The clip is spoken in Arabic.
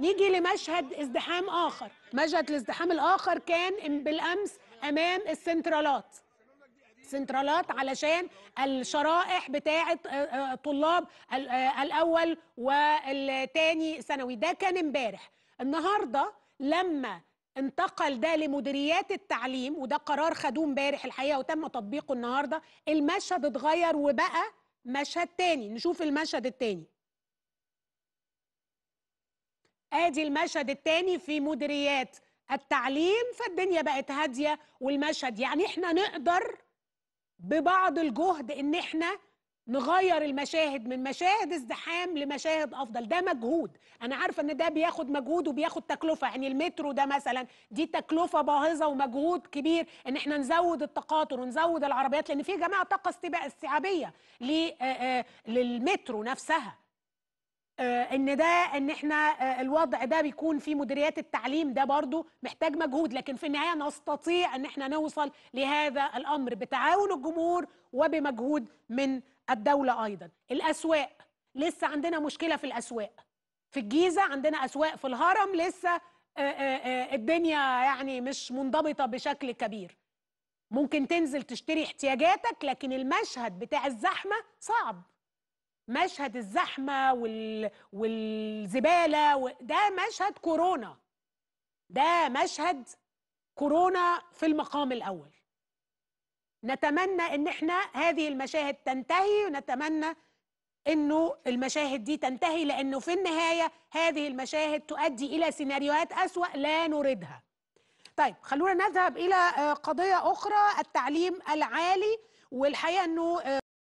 نيجي لمشهد ازدحام اخر مشهد الازدحام الاخر كان بالامس امام السنترالات سنترالات علشان الشرائح بتاعه آه، آه، طلاب آه، الاول والثاني ثانوي ده كان امبارح النهارده لما انتقل ده لمديريات التعليم وده قرار خدوه امبارح الحقيقه وتم تطبيقه النهارده المشهد اتغير وبقى مشهد تاني نشوف المشهد التاني ادي المشهد الثاني في مديريات التعليم فالدنيا بقت هاديه والمشهد يعني احنا نقدر ببعض الجهد ان احنا نغير المشاهد من مشاهد ازدحام لمشاهد افضل ده مجهود انا عارفه ان ده بياخد مجهود وبياخد تكلفه يعني المترو ده مثلا دي تكلفه باهظه ومجهود كبير ان احنا نزود التقاطر ونزود العربيات لان في جماعه طاقه استيعابيه للمترو نفسها آه، ان ده ان احنا آه، الوضع ده بيكون في مديريات التعليم ده برضو محتاج مجهود لكن في النهايه نستطيع ان احنا نوصل لهذا الامر بتعاون الجمهور وبمجهود من الدوله ايضا الاسواق لسه عندنا مشكله في الاسواق في الجيزه عندنا اسواق في الهرم لسه آه، الدنيا يعني مش منضبطه بشكل كبير ممكن تنزل تشتري احتياجاتك لكن المشهد بتاع الزحمه صعب مشهد الزحمه وال... والزباله و... ده مشهد كورونا ده مشهد كورونا في المقام الاول نتمنى ان احنا هذه المشاهد تنتهي ونتمنى انه المشاهد دي تنتهي لانه في النهايه هذه المشاهد تؤدي الى سيناريوهات اسوا لا نريدها طيب خلونا نذهب الى آه، قضيه اخرى التعليم العالي والحقيقه انه آه،